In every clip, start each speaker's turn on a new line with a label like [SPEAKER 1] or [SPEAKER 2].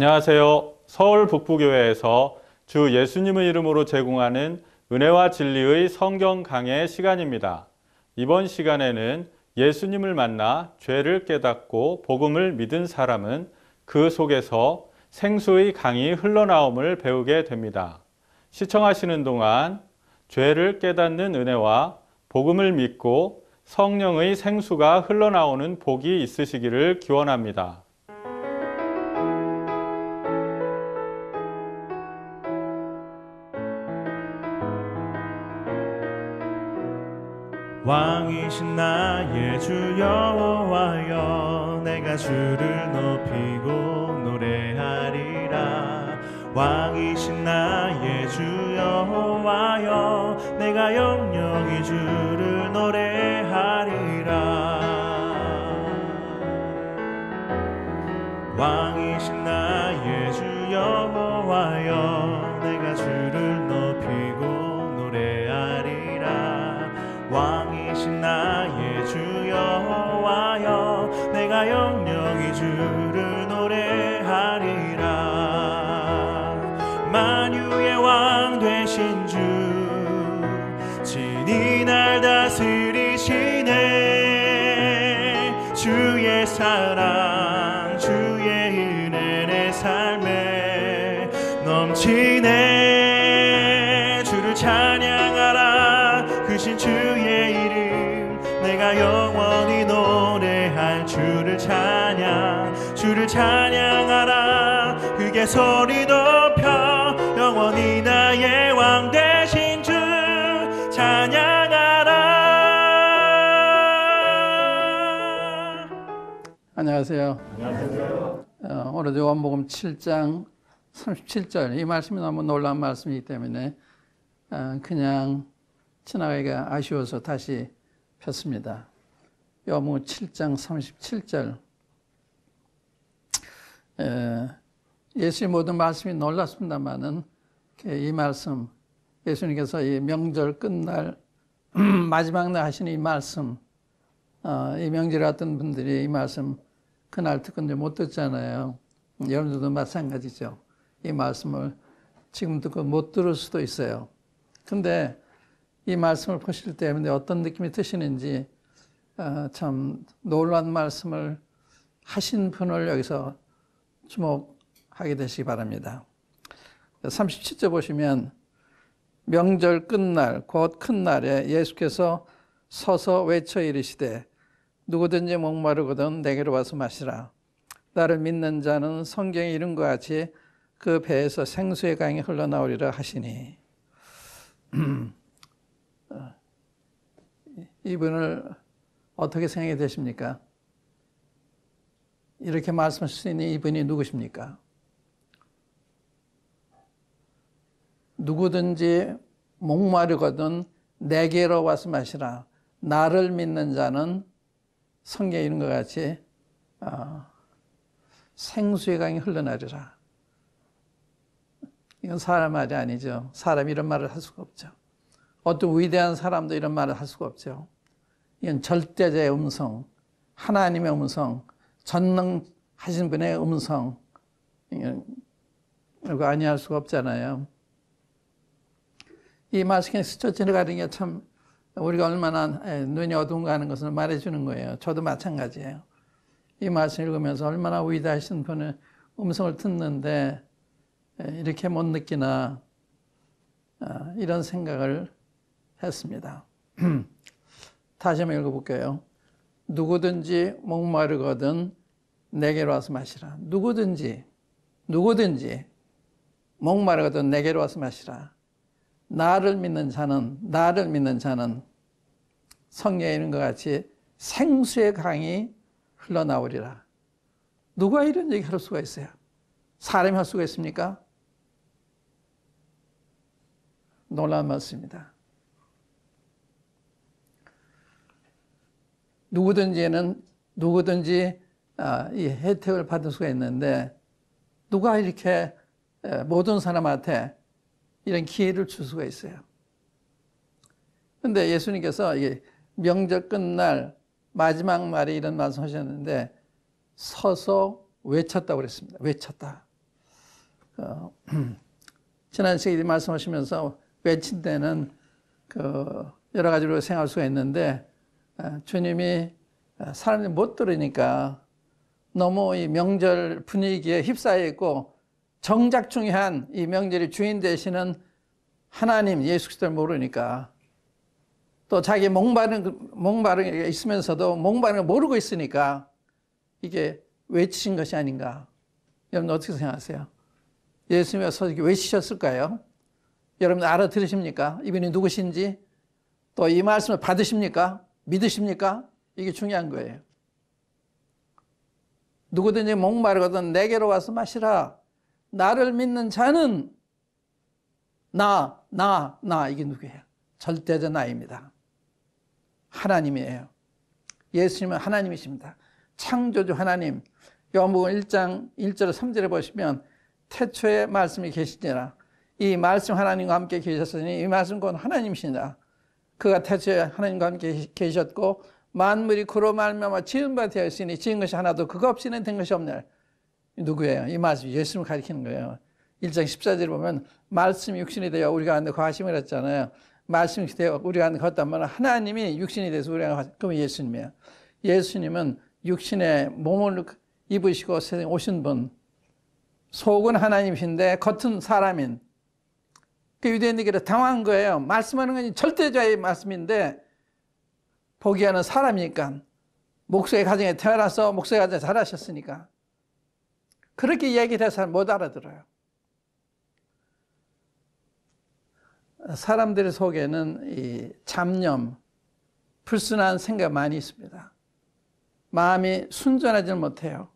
[SPEAKER 1] 안녕하세요. 서울 북부교회에서 주 예수님의 이름으로 제공하는 은혜와 진리의 성경 강해 시간입니다. 이번 시간에는 예수님을 만나 죄를 깨닫고 복음을 믿은 사람은 그 속에서 생수의 강이 흘러나옴을 배우게 됩니다. 시청하시는 동안 죄를 깨닫는 은혜와 복음을 믿고 성령의 생수가 흘러나오는 복이 있으시기를 기원합니다.
[SPEAKER 2] 왕이신 나의 주 여호와여 내가 주를 높이고 노래하리라 왕이신 나의 주 여호와여 내가 영영히 주를 노래 주의 사랑 주의 은혜 내 삶에 넘치네 주를 찬양하라 그 신 주의 이름 내가 영원히 노래할 주를 찬양 주를 찬양하라 그게 소리
[SPEAKER 1] 안녕하세요. 안녕하세요. 어, 오늘 요한복음 7장 37절 이 말씀이 너무 놀라운 말씀이기 때문에 어, 그냥 지나가기가 아쉬워서 다시 폈습니다. 요한복음 7장 37절 예수의 모든 말씀이 놀랐습니다만은 이 말씀 예수님께서 이 명절 끝날 마지막 날 하시는 이 말씀 어, 이명절 왔던 분들이 이 말씀 그날 듣건데 못 듣잖아요. 여러분들도 마찬가지죠. 이 말씀을 지금 듣고 그 못 들을 수도 있어요. 근데 이 말씀을 보실 때여러 어떤 느낌이 드시는지 아, 참 놀란 말씀을 하신 분을 여기서 주목하게 되시기 바랍니다. 37절 보시면 명절 끝날 곧 큰 날에 예수께서 서서 외쳐 이르시되 누구든지 목마르거든 내게로 와서 마시라. 나를 믿는 자는 성경에 이른 것 같이 그 배에서 생수의 강이 흘러나오리라 하시니. 이분을 어떻게 생각이 되십니까? 이렇게 말씀하시는 이분이 누구십니까? 누구든지 목마르거든 내게로 와서 마시라. 나를 믿는 자는 성경에 있는 것 같이 어, 생수의 강이 흘러내리라. 이건 사람 말이 아니죠. 사람이 이런 말을 할 수가 없죠. 어떤 위대한 사람도 이런 말을 할 수가 없죠. 이건 절대자의 음성, 하나님의 음성, 전능하신 분의 음성, 이건 아니할 수가 없잖아요. 이 말씀에 스쳐 지나가는 게참 우리가 얼마나 예, 눈이 어두운가 하는 것을 말해주는 거예요. 저도 마찬가지예요. 이 말씀 읽으면서 얼마나 위대하신 분의 음성을 듣는데 예, 이렇게 못 느끼나 아, 이런 생각을 했습니다. 다시 한번 읽어볼게요. 누구든지 목마르거든 내게로 와서 마시라. 누구든지, 누구든지 목마르거든 내게로 와서 마시라. 나를 믿는 자는, 나를 믿는 자는 성경에 있는 것 같이 생수의 강이 흘러나오리라. 누가 이런 얘기 할 수가 있어요? 사람이 할 수가 있습니까? 놀라운 말씀입니다. 누구든지는 누구든지 아, 이 혜택을 받을 수가 있는데 누가 이렇게 모든 사람한테 이런 기회를 줄 수가 있어요. 근데 예수님께서 이게 명절 끝날 마지막 말에 이런 말씀 하셨는데 서서 외쳤다고 그랬습니다. 외쳤다. 어, 지난 시간에 말씀하시면서 외친 때는 그 여러 가지로 생각할 수가 있는데 아, 주님이 아, 사람들이 못 들으니까 너무 이 명절 분위기에 휩싸여 있고 정작 중요한 이 명절의 주인 되시는 하나님 예수 그리스도를 모르니까 또 자기 목마른 몽바른 있으면서도 몽바른 모르고 있으니까 이게 외치신 것이 아닌가. 여러분 어떻게 생각하세요? 예수님께서 외치셨을까요? 여러분 알아들으십니까? 이분이 누구신지? 또 이 말씀을 받으십니까? 믿으십니까? 이게 중요한 거예요. 누구든지 목마르거든 내게로 와서 마시라. 나를 믿는 자는 나, 나, 나. 이게 누구예요? 절대자 나입니다. 하나님이에요. 예수님은 하나님이십니다. 창조주 하나님. 요한복음 1장 1절 3절에 보시면 태초에 말씀이 계시니라. 이 말씀 하나님과 함께 계셨으니 이 말씀 곧 하나님이시니라. 그가 태초에 하나님과 함께 계셨고 만물이 그로 말미암아 지은 바 되어 으니 지은 것이 하나도 그가 없이는 된 것이 없네. 누구예요? 이 말씀 예수님을 가리키는 거예요. 1장 14절에 보면 말씀이 육신이 되어 우리가 안에 거심을 했잖아요. 말씀 시대에 우리 안에 걷다면 하나님이 육신이 돼서 우리 안 그럼 예수님이야. 예수님은 육신의 몸을 입으시고 세상에 오신 분. 속은 하나님이신데 겉은 사람인. 그 유대인들에게 당황한 거예요. 말씀하는 건 절대자의 말씀인데 포기하는 사람이니까 목사의 가정에 태어나서 목사의 가정에 잘하셨으니까 그렇게 얘기해서 못 알아들어요. 사람들 속에는 이 잡념, 불순한 생각 많이 있습니다. 마음이 순전하지 못해요.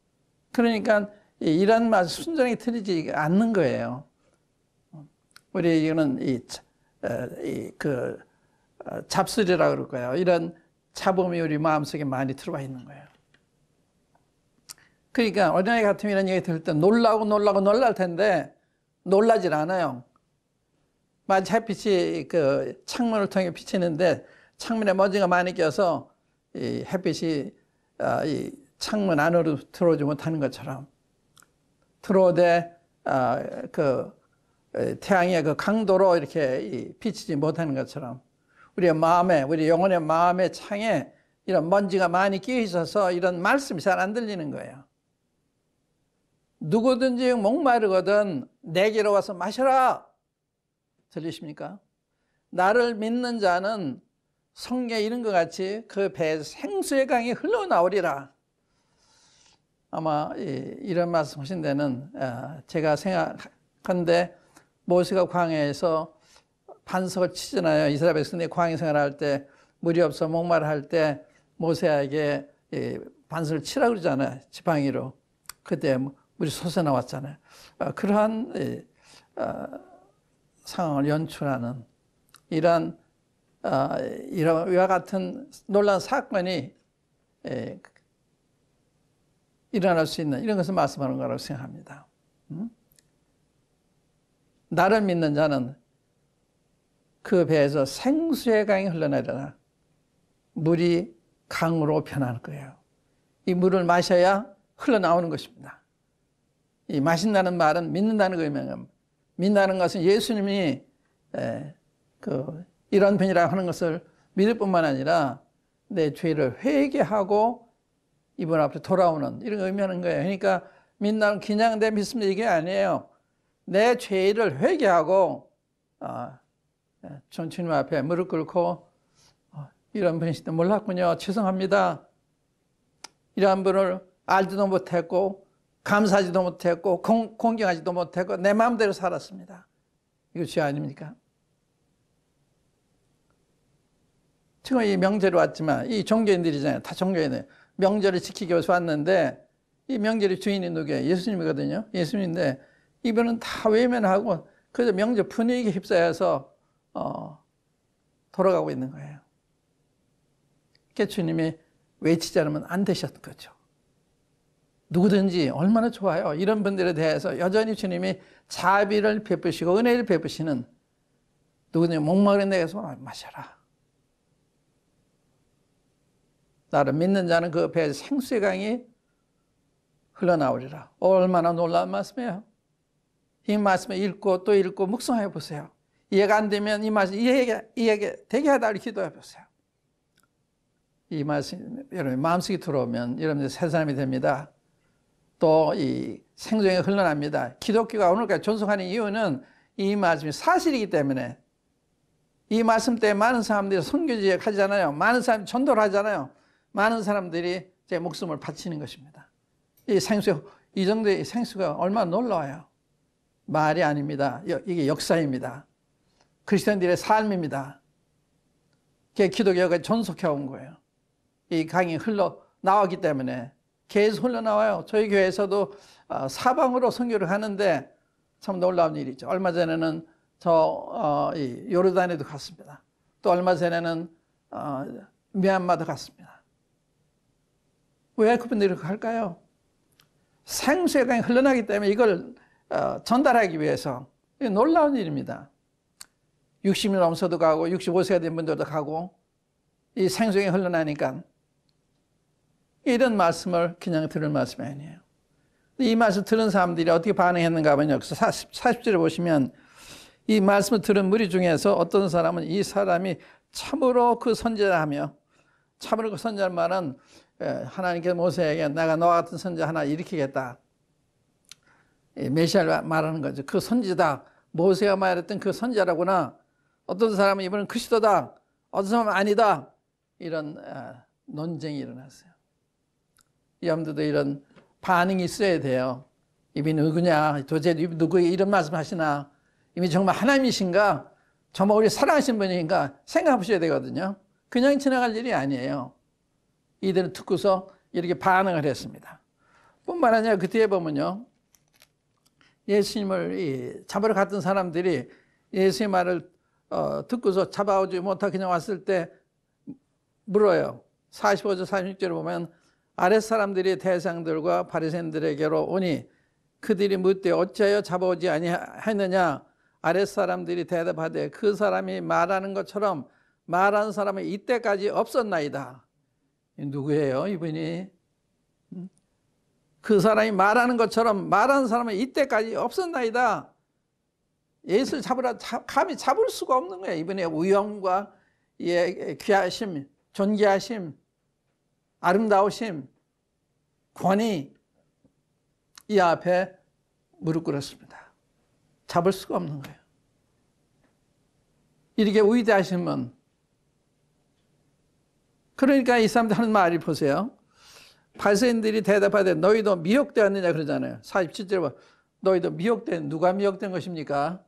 [SPEAKER 1] 그러니까 이런 말 순전히 틀리지 않는 거예요. 우리 이거는 이, 어, 이, 그, 어, 잡술이라 그럴 거요 이런 잡음이 우리 마음속에 많이 들어와 있는 거예요. 그러니까 어린아이 같으면 이런 얘기 들을 때 놀라고 놀라고 놀랄 텐데 놀라질 않아요. 마치 햇빛이 그 창문을 통해 비치는데 창문에 먼지가 많이 껴서 이 햇빛이 아, 이 창문 안으로 들어오지 못하는 것처럼 들어오되 아, 그 태양의 그 강도로 이렇게 비치지 못하는 것처럼 우리의 마음에 우리 영혼의 마음의 창에 이런 먼지가 많이 끼어 있어서 이런 말씀이 잘 안 들리는 거예요. 누구든지 목마르거든 내게로 와서 마셔라. 들리십니까? 나를 믿는 자는 성에 이런 것 같이 그 배 생수의 강이 흘러나오리라. 아마 이런 말씀 하신 데는 아, 제가 생각한데 모세가 광야에서 반석을 치잖아요. 이스라엘 백성들이 광야 생활할 때 물이 없어 목마를 때 모세에게 반석을 치라 그러잖아요. 지팡이로. 그때 물이 솟아나왔잖아요. 아, 그러한 아, 상황을 연출하는 이러한 어, 아, 이와 같은 놀란 사건이 에, 예, 일어날 수 있는 이런 것을 말씀하는 거라고 생각합니다. 음? 나를 믿는 자는 그 배에서 생수의 강이 흘러내려라. 물이 강으로 변할 거예요. 이 물을 마셔야 흘러나오는 것입니다. 이 마신다는 말은 믿는다는 의미입니다. 믿는다는 것은 예수님이 그 이런 편이라 하는 것을 믿을 뿐만 아니라 내 죄를 회개하고 이분 앞에 돌아오는 이런 의미하는 거예요. 그러니까 믿는 그냥 내 믿습니다 이게 아니에요. 내 죄를 회개하고 아, 주님 앞에 무릎 꿇고 어, 이런 분이신데 몰랐군요. 죄송합니다. 이러 분을 알지도 못했고 감사하지도 못했고 공, 경하지도 못했고 내 마음대로 살았습니다. 이거 죄 아닙니까? 지금 이 명절이 왔지만 이 종교인들이잖아요. 다종교인이 명절을 지키기 위해서 왔는데 이 명절의 주인이 누구예요? 예수님이거든요. 예수님인데 이분은 다 외면하고 그래 명절 분위기에 휩싸여서 어, 돌아가고 있는 거예요. 그러니 주님이 외치지 않으면 안 되셨던 거죠. 누구든지 얼마나 좋아요. 이런 분들에 대해서 여전히 주님이 자비를 베푸시고 은혜를 베푸시는 누구든지 목마른 데에서 아, 마셔라. 나를 믿는 자는 그 배에 생수의 강이 흘러나오리라. 얼마나 놀라운 말씀이에요. 이 말씀을 읽고 또 읽고 묵상해 보세요. 이해가 안 되면 이 말씀 이해가, 이해가 되게 하다를 기도해 보세요. 이 말씀 여러분 마음속에 들어오면 여러분들 새 사람이 됩니다. 또이 생존이 흘러납니다. 기독교가 오늘까지 존속하는 이유는 이 말씀이 사실이기 때문에 이 말씀 때 많은 사람들이 선교지역 하잖아요. 많은 사람이 전도를 하잖아요. 많은 사람들이 제 목숨을 바치는 것입니다. 이 생수, 이 정도의 생수가 얼마나 놀라워요. 말이 아닙니다. 이게 역사입니다. 크리스천들의 삶입니다. 그게 기독교가 존속해 온 거예요. 이 강이 흘러 나왔기 때문에 계속 흘러나와요. 저희 교회에서도 아, 사방으로 선교를 하는데 참 놀라운 일이죠. 얼마 전에는 저 어, 요르단에도 갔습니다. 또 얼마 전에는 어, 미얀마도 갔습니다. 왜 그분들이 갈까요? 생수에 그냥 흘러나기 때문에 이걸 어, 전달하기 위해서 놀라운 일입니다. 60이 넘어서도 가고 65세가 된 분들도 가고 이 생수에 흘러나니까 이런 말씀을 그냥 들을 말씀이 아니에요. 이 말씀 들은 사람들이 어떻게 반응했는가 하면 여기서 40, 40절에 보시면 이 말씀을 들은 무리 중에서 어떤 사람은 이 사람이 참으로 그 선지자 며 참으로 그 선지자란 말 하나님께서 모세에게 내가 너와 같은 선지 하나 일으키겠다. 메시아를 말하는 거죠. 그 선지다. 모세가 말했던 그 선지자라구나. 어떤 사람은 이번엔 그리도다 어떤 사람은 아니다. 이런 논쟁이 일어났어요. 여러도 이런 반응이 있어야 돼요. 이미 누구냐? 도대체 누구의 이런 말씀 하시나? 이미 정말 하나님이신가? 정말 우리 사랑하신 분인가? 생각해 셔야 되거든요. 그냥 지나갈 일이 아니에요. 이들은 듣고서 이렇게 반응을 했습니다. 뿐만 뭐 아니라 그 뒤에 보면요. 예수님을 잡으러 갔던 사람들이 예수의 말을 어, 듣고서 잡아오지 못하고 그냥 왔을 때 물어요. 45절, 46절에 보면 아랫사람들이 대상들과 바리새인들에게로 오니 그들이 묻되 어찌하여 잡아오지 아니하느냐 아랫사람들이 대답하되 그 사람이 말하는 것처럼 말한 사람은 이때까지 없었나이다 누구예요 이분이 음? 그 사람이 말하는 것처럼 말한 사람은 이때까지 없었나이다 예수를 잡으라 감히 잡을 수가 없는 거예요 이분의 위엄과 귀하심 존귀하심 아름다우심, 권위 이 앞에 무릎 꿇었습니다. 잡을 수가 없는 거예요. 이렇게 위대하신 분. 그러니까 이 사람들 하는 말이 보세요. 바리인들이 대답하되 너희도 미혹되었느냐 그러잖아요. 47절에 봐. 뭐 너희도 미혹된 누가 미혹된 것입니까?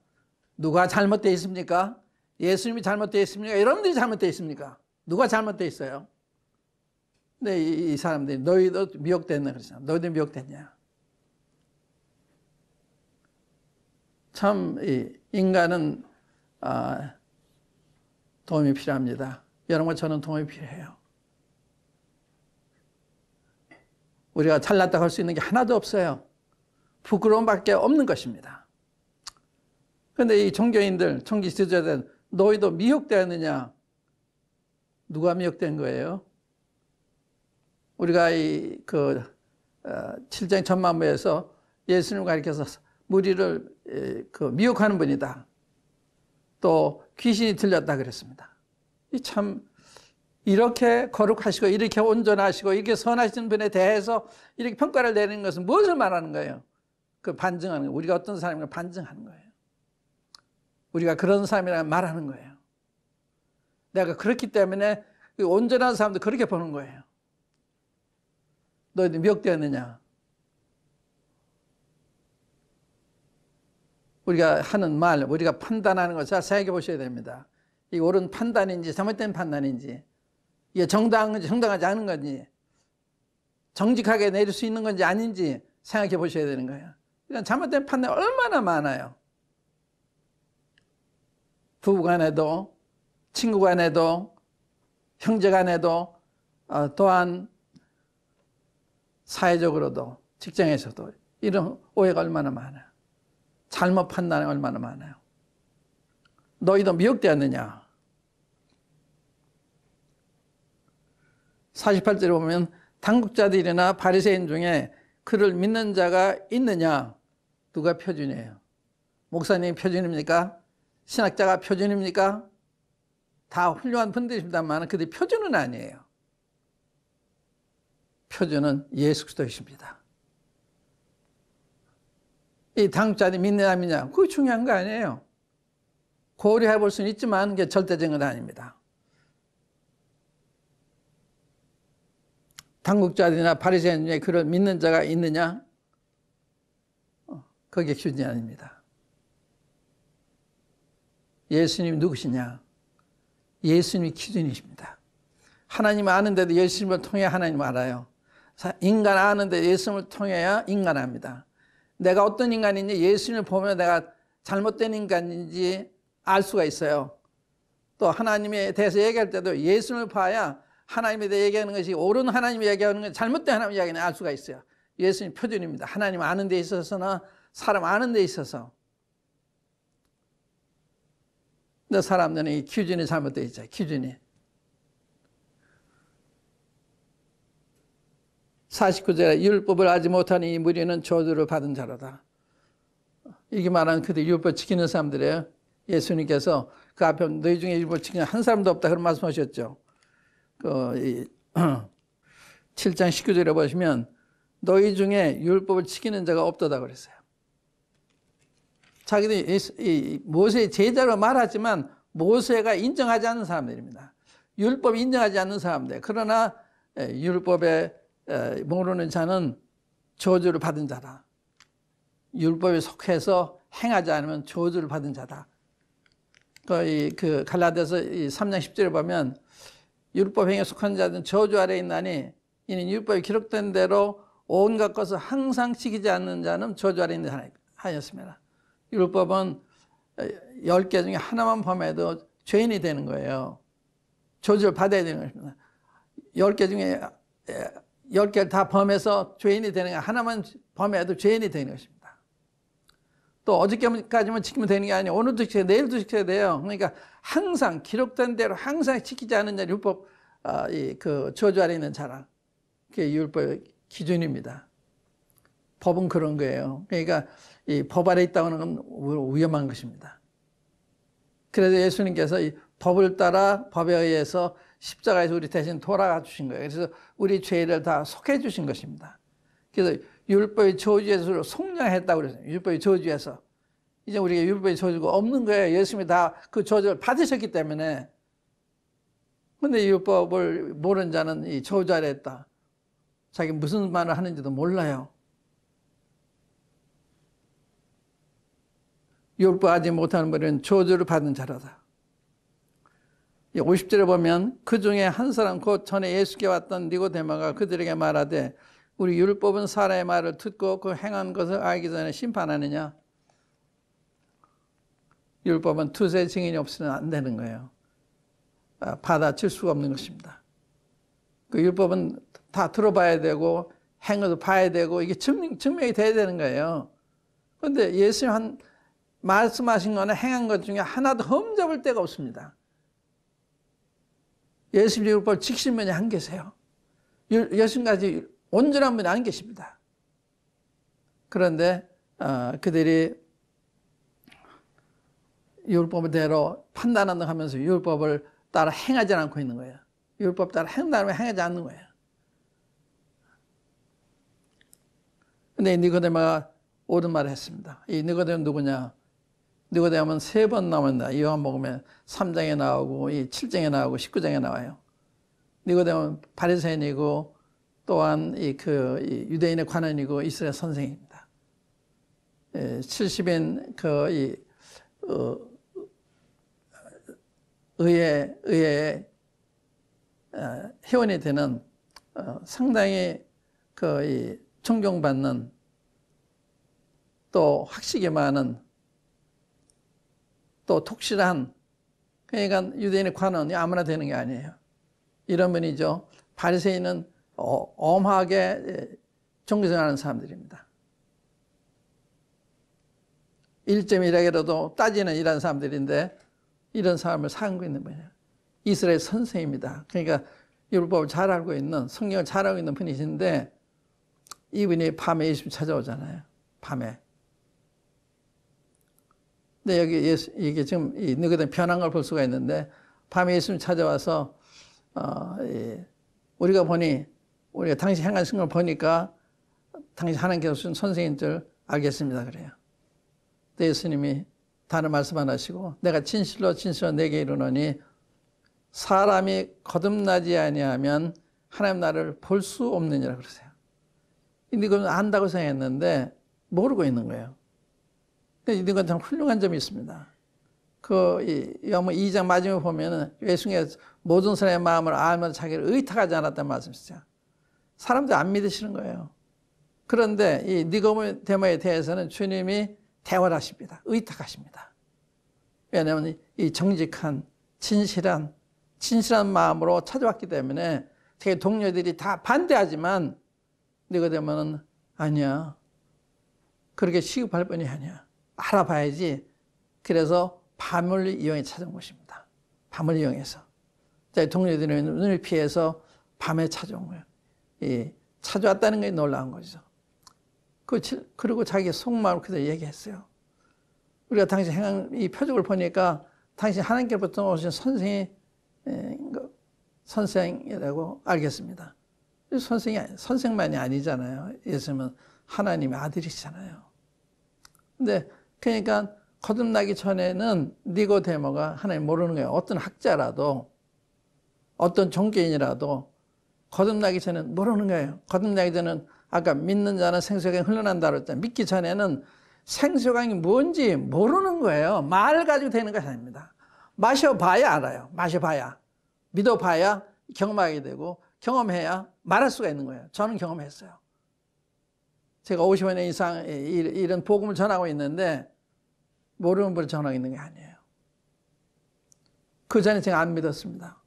[SPEAKER 1] 누가 잘못되어 있습니까? 예수님이 잘못되어 있습니까? 여러분들이 잘못되어 있습니까? 누가 잘못되어 있어요? 근데 이, 사람들이 너희도 미혹됐나 그랬잖아. 너희도 미혹됐냐? 참 인간은 아, 도움이 필요합니다. 여러분 저는 도움이 필요해요. 우리가 잘났다고 할 수 있는 게 하나도 없어요. 부끄러움밖에 없는 것입니다. 그런데 이 종교인들, 종기 지도자들은 너희도 미혹되었느냐? 누가 미혹된 거예요? 우리가 이그 7장 어, 천만부에서 예수님을 가리켜서 무리를 그 미혹하는 분이다. 또 귀신이 들렸다 그랬습니다. 참 이렇게 거룩하시고 이렇게 온전하시고 이렇게 선하신 분에 대해서 이렇게 평가를 내리는 것은 무엇을 말하는 거예요? 그 반증하는 거예요. 우리가 어떤 사람인가 반증하는 거예요. 우리가 그런 사람이라 고 말하는 거예요. 내가 그렇기 때문에 온전한 사람도 그렇게 보는 거예요. 너희들 미혹되었느냐? 우리가 하는 말, 우리가 판단하는 것을 자세하게 보셔야 됩니다. 이 옳은 판단인지 잘못된 판단인지 이게 정당한지 정당하지 않은 건지 정직하게 내릴 수 있는 건지 아닌지 생각해 보셔야 되는 거예요. 이런 잘못된 판단이 얼마나 많아요. 부부간에도 친구간에도 형제간에도 어, 또한 사회적으로도 직장에서도 이런 오해가 얼마나 많아요. 잘못 판단이 얼마나 많아요. 너희도 미혹되었느냐? 48절에 보면 당국자들이나 바리새인 중에 그를 믿는 자가 있느냐? 누가 표준이에요? 목사님이 표준입니까? 신학자가 표준입니까? 다 훌륭한 분들입니다만 그들이 표준은 아니에요. 표준은 예수 그리스도이십니다. 이당자들 믿느냐 믿냐 그게 중요한 거 아니에요. 고려해 볼 수는 있지만 그게 절대적인 건 아닙니다. 당국자들이나 바리새인 중에 그를 믿는 자가 있느냐 어, 그게 기준이 아닙니다. 예수님 누구시냐 예수님이 기준이십니다. 하나님 아는데도 예수님을 통해 하나님 알아요. 인간 아는데 예수님을 통해야 인간합니다. 내가 어떤 인간인지 예수님을 보면 내가 잘못된 인간인지 알 수가 있어요. 또 하나님에 대해서 얘기할 때도 예수님을 봐야 하나님에 대해 얘기하는 것이 옳은 하나님 얘기하는 건 잘못된 하나님 이야기는 알 수가 있어요. 예수님 표준입니다. 하나님 아는 데 있어서나 사람 아는 데 있어서. 근데 사람들은 이 기준이 잘못되어 있죠. 기준이. 49절에 율법을 알지 못하니 이 무리는 저주를 받은 자로다. 이게 말하는 그들 율법 지키는 사람들이에요. 예수님께서 그 앞에 너희 중에 율법 지키는 한 사람도 없다 그런 말씀하셨죠. 그 7장 19절에 보시면 너희 중에 율법을 지키는 자가 없다다 그랬어요. 자기들 모세의 제자로 말하지만 모세가 인정하지 않는 사람들입니다. 율법 인정하지 않는 사람들. 그러나 율법에 모르는 자는 저주를 받은 자다. 율법에 속해서 행하지 않으면 저주를 받은 자다. 그러니까 그 갈라디아서 3장 1 0절을 보면 율법 행에 속한 자는 저주 아래 있나니 이는 율법에 기록된 대로 온갖 것을 항상 지키지 않는 자는 저주 아래 있는 자라 하였습니다. 율법은 10개 중에 하나만 범해도 죄인이 되는 거예요. 저주를 받아야 되는 것입니다. 10개 중에 10개를 다 범해서 죄인이 되는 게 하나만 범해도 죄인이 되는 것입니다. 또 어저께까지만 지키면 되는 게 아니에요. 오늘도 지켜야 내일도 지켜야 돼요. 그러니까 항상 기록된 대로 항상 지키지 않느냐 율법 어, 아, 이그 저주 아래 있는 자랑 그게 율법의 기준입니다. 법은 그런 거예요. 그러니까 이 법 아래 있다는 건 위험한 것입니다. 그래서 예수님께서 이 법을 따라 법에 의해서 십자가에서 우리 대신 돌아가 주신 거예요. 그래서 우리 죄를 다 속해 주신 것입니다. 그래서 율법의 저주에서 속량했다고 그랬어요. 율법의 저주에서. 이제 우리가 율법의 저주가 없는 거예요. 예수님이 다 그 저주를 받으셨기 때문에. 근데 율법을 모르는 자는 이 저주 아래 있다. 자기 무슨 말을 하는지도 몰라요. 율법하지 못하는 분은 저주를 받은 자라다. 50절에 보면 그 중에 한 사람 곧 전에 예수께 왔던 니고데마가 그들에게 말하되 우리 율법은 사라의 말을 듣고 그 행한 것을 알기 전에 심판하느냐? 율법은 두세 증인이 없으면 안 되는 거예요. 아, 받아칠 수가 없는 것입니다. 그 율법은 다 들어봐야 되고 행어도 봐야 되고 이게 증명, 증명이 돼야 되는 거예요. 그런데 예수님 한 말씀하신 거는 행한 것 중에 하나도 흠잡을 데가 없습니다. 예수님 율법 지키신 분이 한 계세요. 예수까지 온전한 분이 안 계십니다. 그런데 어, 그들이 율법대로 판단한다 하면서 율법을 따라 행하지 않고 있는 거예요. 율법 따라 행하면 행하지 않는 거예요. 근데 니고데마가 옳은 말을 했습니다. 이 니고데마 누구냐? 누고대하면세번 나온다. 요한복음에 3장에 나오고 이 7장에 나오고 19장에 나와요. 니고데모 바리새인이고 또한 이 그 유대인의 관원이고 이스라엘 선생입니다. 70인 예, 그이 어, 의회 의회 아, 회원이 되는 어, 상당히 그 이 존경받는 또 학식이 많은 또 톡실한 그러니까 유대인의 관원이 아무나 되는 게 아니에요. 이런 분이죠. 바리새인은 어, 엄하게 예, 종교생활하는 사람들입니다. 1.1하게라도 따지는 이런 사람들인데 이런 사람을 사고 있는 분이에요. 이스라엘 선생입니다. 그러니까 율법을 잘 알고 있는 성경을 잘 알고 있는 분이신데 이분이 밤에 예수 찾아오잖아요. 밤에 근데 네, 여기 예수, 이게 지금 이 너희들 변한 걸 볼 수가 있는데 밤에 예수님 찾아와서 어, 예, 우리가 보니 우리가 당시 행하신 걸 보니까 당시 하나님께서 준선생님들 알겠습니다 그래요. 근데 예수님이 다른 말씀 안 하시고 내가 진실로 진실로 내게 이르노니 사람이 거듭나지 아니하면 하나님 나를 볼 수 없느니라 그러세요. 근데 그건 안다고 생각했는데 모르고 있는 거예요. 이들과 그 참 훌륭한 점이 있습니다. 그, 영어 2장 마지막에 보면은 예수님의 모든 사람의 마음을 알면 자기를 의탁하지 않았다는 말씀이시죠. 사람들 안 믿으시는 거예요. 그런데 이 니고데모에 대해서는 주님이 대화를 하십니다. 의탁하십니다. 왜냐하면 이 정직한, 진실한, 진실한 마음으로 찾아왔기 때문에 제 동료들이 다 반대하지만 니고데모는 아니야. 그렇게 시급할 뿐이 아니야. 알아봐야지 그래서 밤을 이용해 찾은 것입니다 밤을 이용해서 동료들은 눈을 피해서 밤에 찾아온 거예요. 예, 찾아왔다는 게 놀라운 거죠. 그, 그리고 자기 속마음 그대로 얘기했어요. 우리가 당신 행한 이 표적을 보니까 당신 하나님께로부터 오신 선생이 예, 그 선생이라고 알겠습니다. 선생이 선생만이 아니잖아요. 예수님은 하나님의 아들이시잖아요. 근데 그러니까 거듭나기 전에는 니고데모가 하나님 모르는 거예요. 어떤 학자라도 어떤 종교인이라도 거듭나기 전에는 모르는 거예요. 거듭나기 전에는 아까 믿는 자는 생수강이 흘러난다 그랬잖아요. 믿기 전에는 생수강이 뭔지 모르는 거예요. 말 가지고 되는 것이 아닙니다. 마셔봐야 알아요. 마셔봐야. 믿어봐야 경험하게 되고 경험해야 말할 수가 있는 거예요. 저는 경험했어요. 제가 50년 이상 이런 복음을 전하고 있는데 모르는 분을 전화 있는 게 아니에요. 그 전에 제가 안 믿었습니다.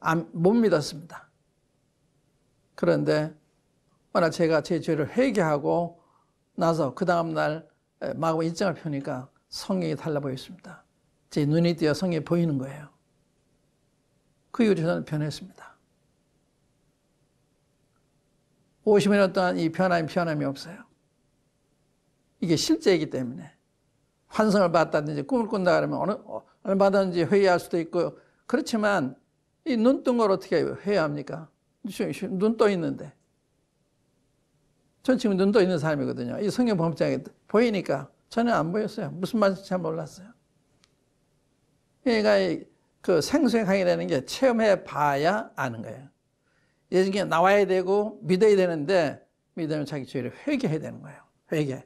[SPEAKER 1] 안, 못 믿었습니다. 그런데 워낙 제가 제 죄를 회개하고 나서 그 다음날 마음 일정을 펴니까 성령이 달라 보였습니다. 제 눈이 뜨여 성령이 보이는 거예요. 그 이후로 저는 변했습니다. 50년 동안 이 변함이 변함이 없어요. 이게 실제이기 때문에. 환승을 봤다든지 꿈을 꾼다 그러면 어느, 어, 얼마든지 회의할 수도 있고 그렇지만 이 눈뜬 걸 어떻게 회의합니까? 눈 떠 있는데. 전 지금 눈 떠 있는 사람이거든요. 이 성경 범장에 보이니까 전혀 안 보였어요. 무슨 말인지 잘 몰랐어요. 그러니까 그 생수의 강의라는 게 체험해 봐야 아는 거예요. 예전에 나와야 되고 믿어야 되는데 믿으면 자기 죄를 회개해야 되는 거예요. 회개.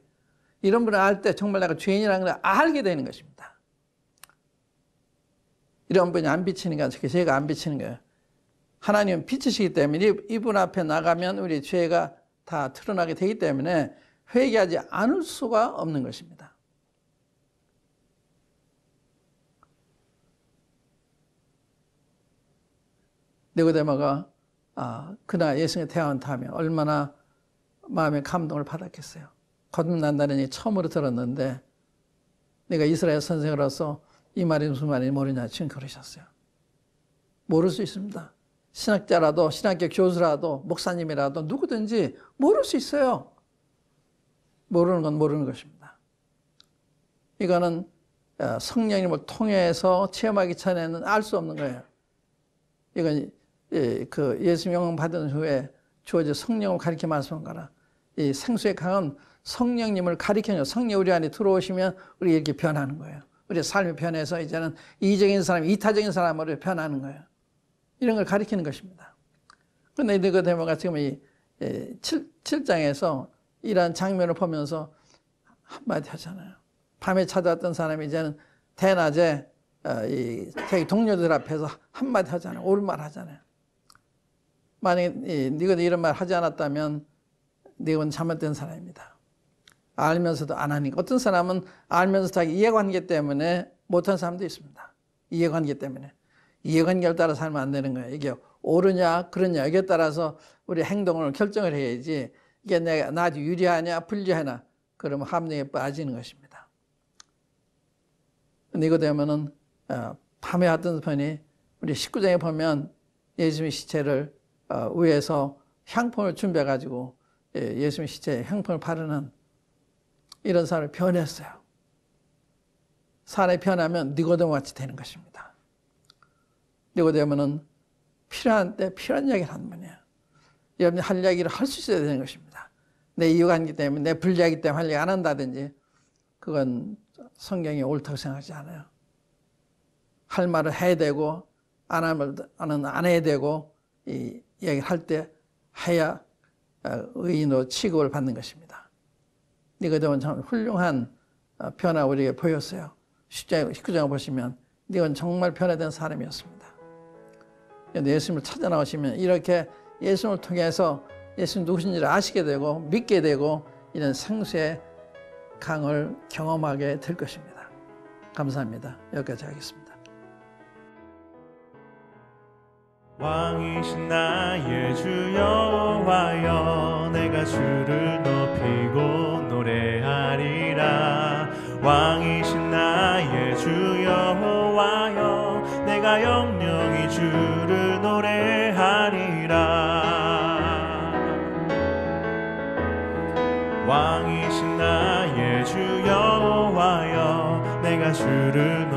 [SPEAKER 1] 이런 분을 알 때 정말 내가 죄인이라는 걸 알게 되는 것입니다. 이런 분이 안 비치니까 죄가 안 비치는 거예요. 하나님은 빛이시기 때문에 이분 앞에 나가면 우리 죄가 다 드러나게 되기 때문에 회개하지 않을 수가 없는 것입니다. 니고데마가 아, 그날 예수님의 태어난 다음에 얼마나 마음의 감동을 받았겠어요. 거듭난다는 니 처음으로 들었는데 내가 이스라엘 선생으로서 이 말이 무슨 말인지 모르냐 지금 그러셨어요. 모를 수 있습니다. 신학자라도 신학교 교수라도 목사님이라도 누구든지 모를 수 있어요. 모르는 건 모르는 것입니다. 이거는 어, 성령님을 통해서 체험하기 전에는 알 수 없는 거예요. 이건 그 예수 명령 받은 후에 주어진 성령을 가리켜 말씀한 거라. 이생수의강은 성령님을 가리켜요. 성령 우리 안에 들어오시면 우리 이렇게 변하는 거예요. 우리 삶이 변해서 이제는 이적인 사람, 이타적인 사람으로 변하는 거예요. 이런 걸 가리키는 것입니다. 근데 니거데모가 지금 이 7, 7장에서 이러한 장면을 보면서 한마디 하잖아요. 밤에 찾아왔던 사람이 이제는 대낮에 어, 이 자기 동료들 앞에서 한마디 하잖아요. 옳은 말 하잖아요. 만약에 니거 이런 말 하지 않았다면 내원 잘못된 사람입니다. 알면서도 안 하니까 어떤 사람은 알면서 자 이해관계 때문에 못한 사람도 있습니다. 이해관계 때문에 이해관계를 따라 살면 안 되는 거예요. 이게 옳으냐 그러냐 여기에 따라서 우리 행동을 결정을 해야지 이게 내가 나한테 유리하냐 불리하냐 그러면 함정에 빠지는 것입니다. 근데 이거 되면은 어, 파하던 편이 우리 19장에 보면 예수님의 시체를 어, 위에서 향품을 준비해 가지고 예, 예수님 시체에 향품을 바르는 이런 사람을 변했어요. 사람이 변하면 니고데모 같이 되는 것입니다. 니고데모는 필요한 때 필요한 이야기를 하는 분이에요. 여러분이 할 이야기를 할 수 있어야 되는 것입니다. 내 이유가 아니기 때문에 내 불리하기 때문에 할 이야기 안 한다든지 그건 성경이 옳다고 생각하지 않아요. 할 말을 해야 되고 안 하면 안 해야 되고 이 이야기를 할 때 해야 어, 의인으로 취급을 받는 것입니다. 니거데모는 참 훌륭한 어, 변화 우리에게 보였어요. 10장, 19장을 보시면 니건 정말 변화된 사람이었습니다. 예수님을 찾아 나오시면 이렇게 예수님을 통해서 예수님 누구신지를 아시게 되고 믿게 되고 이런 생수의 강을 경험하게 될 것입니다. 감사합니다. 여기까지 하겠습니다.
[SPEAKER 2] 왕이신 나의 주여호와여 내가 주를 높이고 노래하리라 왕이신 나의 주여와여 내가 영영히 주를 노래하리라 왕이신 나의 주여와여 내가 주를